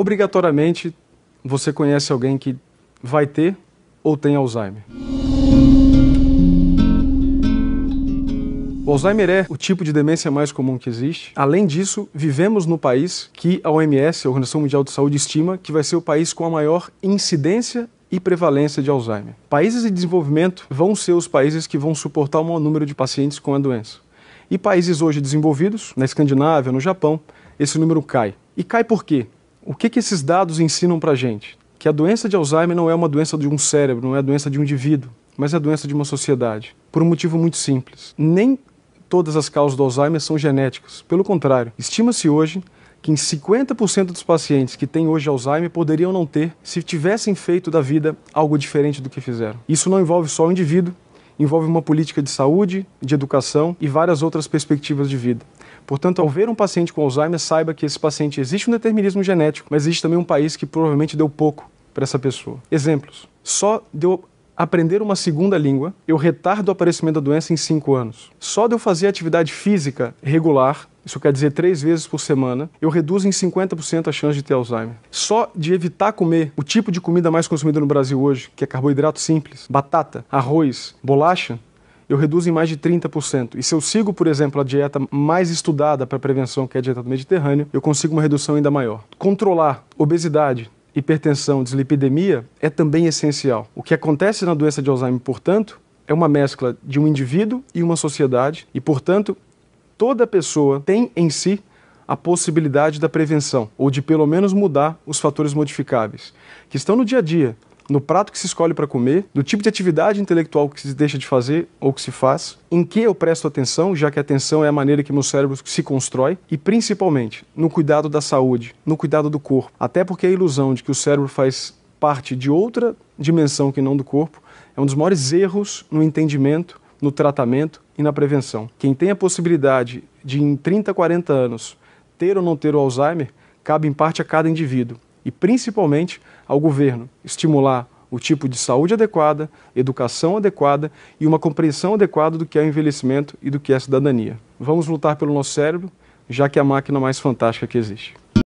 obrigatoriamente você conhece alguém que vai ter ou tem Alzheimer. O Alzheimer é o tipo de demência mais comum que existe. Além disso, vivemos no país que a OMS, a Organização Mundial de Saúde, estima que vai ser o país com a maior incidência e prevalência de Alzheimer. Países em desenvolvimento vão ser os países que vão suportar o maior número de pacientes com a doença. E países hoje desenvolvidos, na Escandinávia, no Japão, esse número cai. E cai por quê? O que, que esses dados ensinam para a gente? Que a doença de Alzheimer não é uma doença de um cérebro, não é a doença de um indivíduo, mas é a doença de uma sociedade. Por um motivo muito simples. Nem todas as causas do Alzheimer são genéticas. Pelo contrário, estima-se hoje que em 50% dos pacientes que têm hoje Alzheimer poderiam não ter se tivessem feito da vida algo diferente do que fizeram. Isso não envolve só o indivíduo, envolve uma política de saúde, de educação e várias outras perspectivas de vida. Portanto, ao ver um paciente com Alzheimer, saiba que esse paciente existe um determinismo genético, mas existe também um país que provavelmente deu pouco para essa pessoa. Exemplos. Só deu aprender uma segunda língua, eu retardo o aparecimento da doença em 5 anos. Só de eu fazer atividade física regular, isso quer dizer três vezes por semana, eu reduzo em 50% a chance de ter Alzheimer. Só de evitar comer o tipo de comida mais consumida no Brasil hoje, que é carboidrato simples, batata, arroz, bolacha, eu reduzo em mais de 30%. E se eu sigo, por exemplo, a dieta mais estudada para prevenção, que é a dieta do Mediterrâneo, eu consigo uma redução ainda maior. Controlar obesidade, hipertensão, dislipidemia é também essencial. O que acontece na doença de Alzheimer, portanto, é uma mescla de um indivíduo e uma sociedade, e, portanto, toda pessoa tem em si a possibilidade da prevenção, ou de pelo menos mudar os fatores modificáveis, que estão no dia a dia, no prato que se escolhe para comer, no tipo de atividade intelectual que se deixa de fazer ou que se faz, em que eu presto atenção, já que a atenção é a maneira que meu cérebro se constrói, e principalmente no cuidado da saúde, no cuidado do corpo. Até porque a ilusão de que o cérebro faz parte de outra dimensão que não do corpo é um dos maiores erros no entendimento, no tratamento e na prevenção. Quem tem a possibilidade de, em 30, 40 anos, ter ou não ter o Alzheimer, cabe em parte a cada indivíduo e principalmente ao governo estimular o tipo de saúde adequada, educação adequada e uma compreensão adequada do que é o envelhecimento e do que é a cidadania. Vamos lutar pelo nosso cérebro, já que é a máquina mais fantástica que existe.